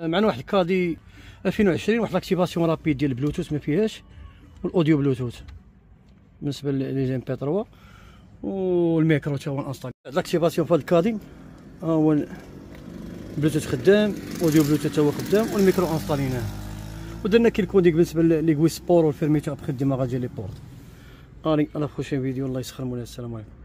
معنا واحد الكادي 2020 واحد لاكتيفاسيون رابيد ديال البلوتوث ما فيهاش والاوديو بلوتوث بالنسبه لي زي ام بي 3 والميكرو تا هو انستال هاد لاكتيفاسيون في هاد الكادي ها هو بلوتوث خدام اوديو بلوتوث تا هو خدام والميكرو انستاليناه ودرنا كي الكوديك بالنسبه لي سبور والفيرميتو ابخي ديما غادي لي بورت قالي انا فوشين فيديو الله يسخر مولاي السلام عليكم